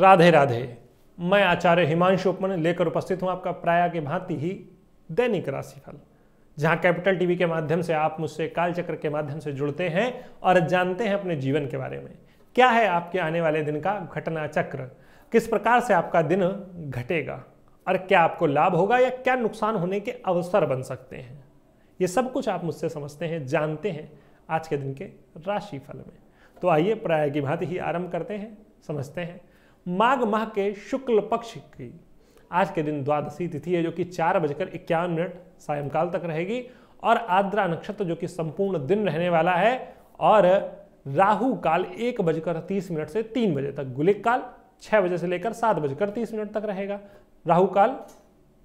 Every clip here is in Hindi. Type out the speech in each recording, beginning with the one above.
राधे राधे मैं आचार्य हिमांशु उपमन लेकर उपस्थित हूं आपका प्राय के भांति ही दैनिक राशिफल जहां कैपिटल टीवी के माध्यम से आप मुझसे कालचक्र के माध्यम से जुड़ते हैं और जानते हैं अपने जीवन के बारे में क्या है आपके आने वाले दिन का घटना चक्र किस प्रकार से आपका दिन घटेगा और क्या आपको लाभ होगा या क्या नुकसान होने के अवसर बन सकते हैं ये सब कुछ आप मुझसे समझते हैं जानते हैं आज के दिन के राशिफल में तो आइए प्राय की भांति ही आरंभ करते हैं समझते हैं माघ माह के शुक्ल पक्ष की आज के दिन द्वादशी तिथि है जो कि चार बजकर इक्यावन मिनट सायंकाल तक रहेगी और आद्रा नक्षत्र जो कि संपूर्ण दिन रहने वाला है और राहु काल एक बजकर तीस मिनट से तीन बजे तक गुलिक काल छः बजे से लेकर सात बजकर तीस मिनट तक रहेगा राहु काल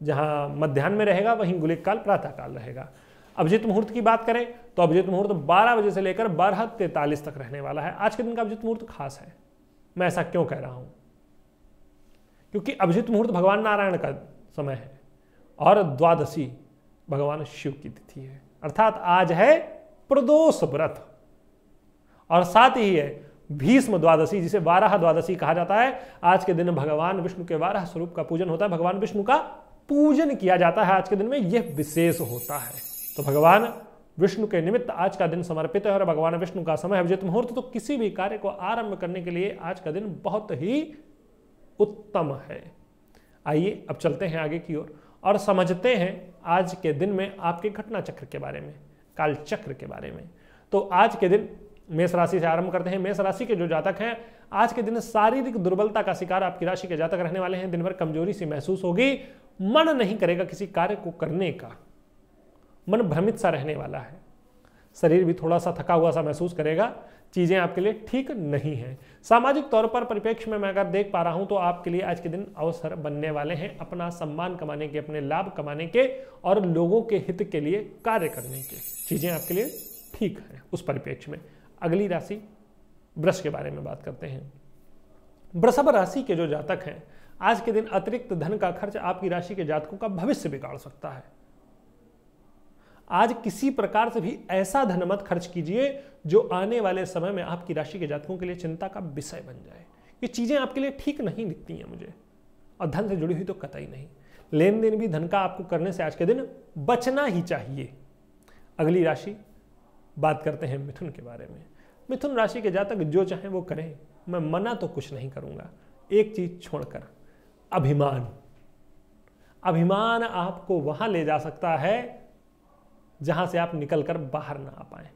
जहां मध्यान्ह में रहेगा वहीं गुलिक काल प्रातः काल रहेगा अभिजित मुहूर्त की बात करें तो अभिजित मुहूर्त बारह बजे से लेकर बारह तैंतालीस तक रहने वाला है आज के दिन का अभिजित मुहूर्त खास है मैं ऐसा क्यों कह रहा हूँ क्योंकि अभिजित मुहूर्त भगवान नारायण का समय है और द्वादशी भगवान शिव की तिथि है अर्थात आज है प्रदोष व्रत और साथ ही है भीष्म द्वादशी जिसे बारह द्वादशी कहा जाता है आज के दिन भगवान विष्णु के बारह स्वरूप का पूजन होता है भगवान विष्णु का पूजन किया जाता है आज के दिन में यह विशेष होता है तो भगवान विष्णु के निमित्त आज का दिन समर्पित है और भगवान विष्णु का समय अभिजित मुहूर्त तो किसी भी कार्य को आरंभ करने के लिए आज का दिन बहुत ही उत्तम है आइए अब चलते हैं आगे की ओर और, और समझते हैं आज के दिन में आपके घटना चक्र के बारे में काल चक्र के बारे में तो आज के दिन मेष राशि से आरंभ करते हैं मेष राशि के जो जातक हैं आज के दिन शारीरिक दुर्बलता का शिकार आपकी राशि के जातक रहने वाले हैं दिन भर कमजोरी सी महसूस होगी मन नहीं करेगा किसी कार्य को करने का मन भ्रमित सा रहने वाला है शरीर भी थोड़ा सा थका हुआ सा महसूस करेगा चीज़ें आपके लिए ठीक नहीं है सामाजिक तौर पर परिप्रेक्ष्य में मैं अगर देख पा रहा हूं तो आपके लिए आज के दिन अवसर बनने वाले हैं अपना सम्मान कमाने के अपने लाभ कमाने के और लोगों के हित के लिए कार्य करने के चीज़ें आपके लिए ठीक है उस परिप्रेक्ष्य में अगली राशि ब्रश के बारे में बात करते हैं वृषभ राशि के जो जातक हैं आज के दिन अतिरिक्त धन का खर्च आपकी राशि के जातकों का भविष्य बिगाड़ सकता है आज किसी प्रकार से भी ऐसा धन मत खर्च कीजिए जो आने वाले समय में आपकी राशि के जातकों के लिए चिंता का विषय बन जाए ये चीज़ें आपके लिए ठीक नहीं दिखती हैं मुझे और धन से जुड़ी हुई तो कतई नहीं लेन देन भी धन का आपको करने से आज के दिन बचना ही चाहिए अगली राशि बात करते हैं मिथुन के बारे में मिथुन राशि के जातक जो चाहें वो करें मैं मना तो कुछ नहीं करूंगा एक चीज छोड़कर अभिमान अभिमान आपको वहां ले जा सकता है जहाँ से आप निकल कर बाहर ना आ पाएँ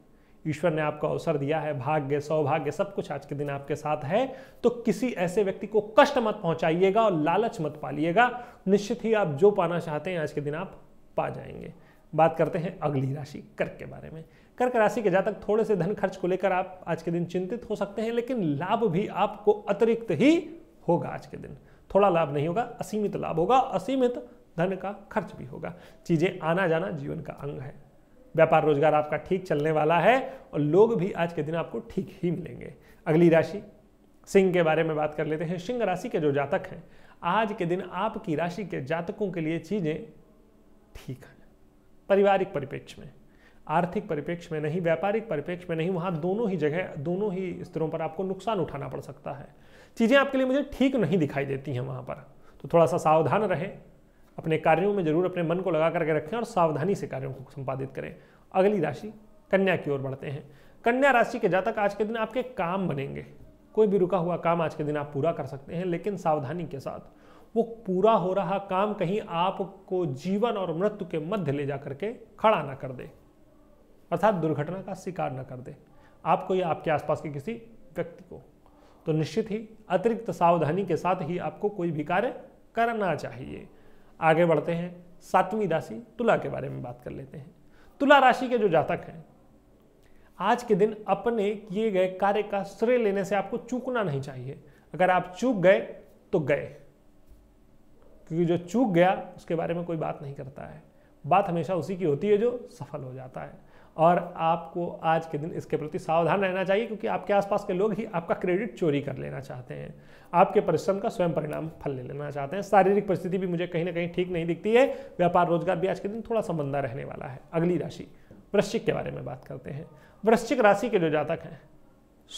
ईश्वर ने आपको अवसर दिया है भाग्य सौभाग्य सब कुछ आज के दिन आपके साथ है तो किसी ऐसे व्यक्ति को कष्ट मत पहुंचाइएगा और लालच मत पालिएगा निश्चित ही आप जो पाना चाहते हैं आज के दिन आप पा जाएंगे बात करते हैं अगली राशि कर्क के बारे में कर्क राशि के जातक थोड़े से धन खर्च को लेकर आप आज के दिन चिंतित हो सकते हैं लेकिन लाभ भी आपको अतिरिक्त ही होगा आज के दिन थोड़ा लाभ नहीं होगा असीमित लाभ होगा असीमित धन का खर्च भी होगा चीजें आना जाना जीवन का अंग है व्यापार रोजगार आपका ठीक चलने वाला है और लोग भी आज के दिन आपको ठीक ही मिलेंगे अगली राशि सिंह के बारे में बात कर लेते हैं सिंह राशि के जो जातक हैं आज के दिन आपकी राशि के जातकों के लिए चीज़ें ठीक हैं पारिवारिक परिप्रेक्ष्य में आर्थिक परिप्रेक्ष्य में नहीं व्यापारिक परिप्रेक्ष्य में नहीं वहां दोनों ही जगह दोनों ही स्तरों पर आपको नुकसान उठाना पड़ सकता है चीज़ें आपके लिए मुझे ठीक नहीं दिखाई देती हैं वहां पर तो थोड़ा सा सावधान रहें अपने कार्यों में जरूर अपने मन को लगा करके रखें और सावधानी से कार्यों को संपादित करें अगली राशि कन्या की ओर बढ़ते हैं कन्या राशि के जातक आज के दिन आपके काम बनेंगे कोई भी रुका हुआ काम आज के दिन आप पूरा कर सकते हैं लेकिन सावधानी के साथ वो पूरा हो रहा काम कहीं आपको जीवन और मृत्यु के मध्य ले जा करके खड़ा ना कर दे अर्थात दुर्घटना का शिकार ना कर दे आपको या आपके आसपास के किसी व्यक्ति को तो निश्चित ही अतिरिक्त सावधानी के साथ ही आपको कोई भी कार्य करना चाहिए आगे बढ़ते हैं सातवीं राशि तुला के बारे में बात कर लेते हैं तुला राशि के जो जातक हैं आज के दिन अपने किए गए कार्य का श्रेय लेने से आपको चूकना नहीं चाहिए अगर आप चूक गए तो गए क्योंकि जो चूक गया उसके बारे में कोई बात नहीं करता है बात हमेशा उसी की होती है जो सफल हो जाता है और आपको आज के दिन इसके प्रति सावधान रहना चाहिए क्योंकि आपके आसपास के लोग ही आपका क्रेडिट चोरी कर लेना चाहते हैं आपके परिश्रम का स्वयं परिणाम फल ले लेना चाहते हैं शारीरिक परिस्थिति भी मुझे कहीं ना कहीं ठीक नहीं दिखती है व्यापार रोजगार भी आज के दिन थोड़ा सा मंदा रहने वाला है अगली राशि वृश्चिक के बारे में बात करते हैं वृश्चिक राशि के जो जातक हैं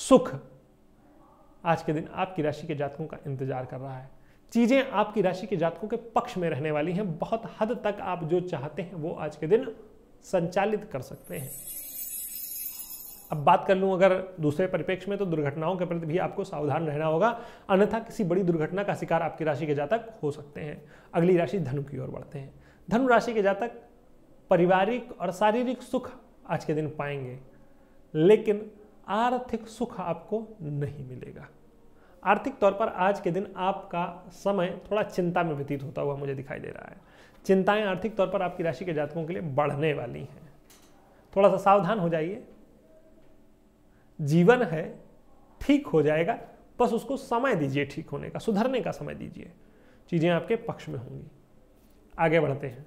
सुख आज के दिन आपकी राशि के जातकों का इंतजार कर रहा है चीज़ें आपकी राशि के जातकों के पक्ष में रहने वाली हैं बहुत हद तक आप जो चाहते हैं वो आज के दिन संचालित कर सकते हैं अब बात कर लूँ अगर दूसरे परिपेक्ष में तो दुर्घटनाओं के प्रति भी आपको सावधान रहना होगा अन्यथा किसी बड़ी दुर्घटना का शिकार आपकी राशि के जातक हो सकते हैं अगली राशि धनु की ओर बढ़ते हैं धनु राशि के जातक पारिवारिक और शारीरिक सुख आज के दिन पाएंगे लेकिन आर्थिक सुख आपको नहीं मिलेगा आर्थिक तौर पर आज के दिन आपका समय थोड़ा चिंता में व्यतीत होता हुआ मुझे दिखाई दे रहा है चिंताएं आर्थिक तौर पर आपकी राशि के जातकों के लिए बढ़ने वाली हैं थोड़ा सा सावधान हो जाइए जीवन है ठीक हो जाएगा बस उसको समय दीजिए ठीक होने का सुधरने का समय दीजिए चीज़ें आपके पक्ष में होंगी आगे बढ़ते हैं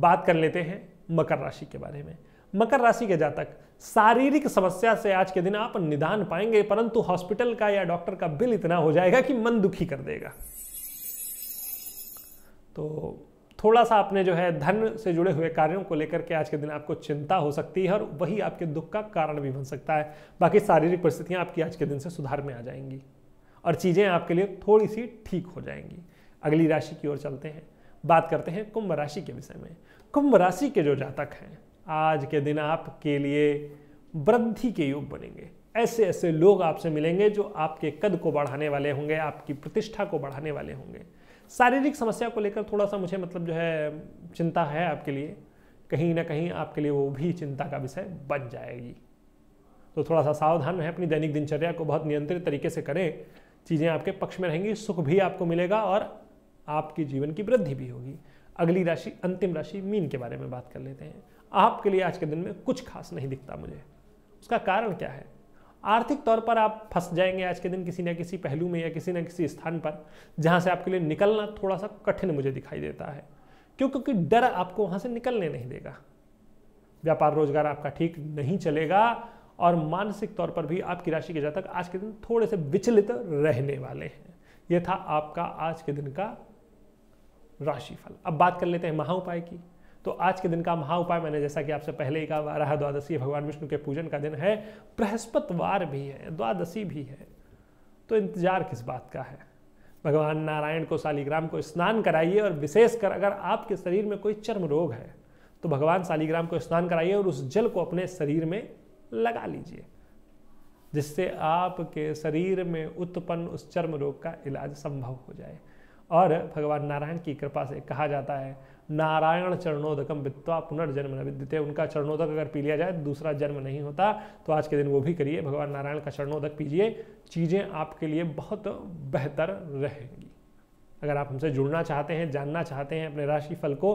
बात कर लेते हैं मकर राशि के बारे में मकर राशि के जातक शारीरिक समस्या से आज के दिन आप निदान पाएंगे परंतु हॉस्पिटल का या डॉक्टर का बिल इतना हो जाएगा कि मन दुखी कर देगा तो थोड़ा सा आपने जो है धन से जुड़े हुए कार्यों को लेकर के आज के दिन आपको चिंता हो सकती है और वही आपके दुख का कारण भी बन सकता है बाकी शारीरिक परिस्थितियाँ आपकी आज के दिन से सुधार में आ जाएंगी और चीज़ें आपके लिए थोड़ी सी ठीक हो जाएंगी अगली राशि की ओर चलते हैं बात करते हैं कुंभ राशि के विषय में कुंभ राशि के जो जातक हैं आज के दिन आपके लिए वृद्धि के योग बनेंगे ऐसे ऐसे लोग आपसे मिलेंगे जो आपके कद को बढ़ाने वाले होंगे आपकी प्रतिष्ठा को बढ़ाने वाले होंगे शारीरिक समस्या को लेकर थोड़ा सा मुझे मतलब जो है चिंता है आपके लिए कहीं ना कहीं आपके लिए वो भी चिंता का विषय बन जाएगी तो थोड़ा सा सावधान रहें अपनी दैनिक दिनचर्या को बहुत नियंत्रित तरीके से करें चीज़ें आपके पक्ष में रहेंगी सुख भी आपको मिलेगा और आपके जीवन की वृद्धि भी होगी अगली राशि अंतिम राशि मीन के बारे में बात कर लेते हैं आपके लिए आज के दिन में कुछ खास नहीं दिखता मुझे उसका कारण क्या है आर्थिक तौर पर आप फंस जाएंगे आज के दिन किसी न किसी पहलू में या किसी न किसी स्थान पर जहां से आपके लिए निकलना थोड़ा सा कठिन मुझे दिखाई देता है क्यों क्योंकि डर आपको वहां से निकलने नहीं देगा व्यापार रोजगार आपका ठीक नहीं चलेगा और मानसिक तौर पर भी आपकी राशि के जातक आज के दिन थोड़े से विचलित रहने वाले हैं यह था आपका आज के दिन का राशिफल अब बात कर लेते हैं महा उपाय की तो आज के दिन का महा उपाय मैंने जैसा कि आपसे पहले ही कहा बारह द्वादशी भगवान विष्णु के पूजन का दिन है बृहस्पतिवार भी है द्वादशी भी है तो इंतजार किस बात का है भगवान नारायण को शालीग्राम को स्नान कराइए और विशेषकर अगर आपके शरीर में कोई चर्म रोग है तो भगवान शालीग्राम को स्नान कराइए और उस जल को अपने शरीर में लगा लीजिए जिससे आपके शरीर में उत्पन्न उस चर्म रोग का इलाज संभव हो जाए और भगवान नारायण की कृपा से कहा जाता है नारायण चरणोदकम वित्वा पुनर्जन्म न विद्यते उनका चरणोदक अगर पी लिया जाए दूसरा जन्म नहीं होता तो आज के दिन वो भी करिए भगवान नारायण का चरणोदक पीजिए चीज़ें आपके लिए बहुत बेहतर रहेंगी अगर आप हमसे जुड़ना चाहते हैं जानना चाहते हैं अपने राशि फल को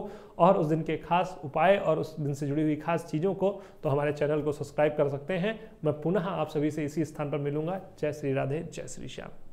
और उस दिन के खास उपाय और उस दिन से जुड़ी हुई खास चीज़ों को तो हमारे चैनल को सब्सक्राइब कर सकते हैं मैं पुनः आप सभी से इसी स्थान पर मिलूंगा जय श्री राधे जय श्री श्याम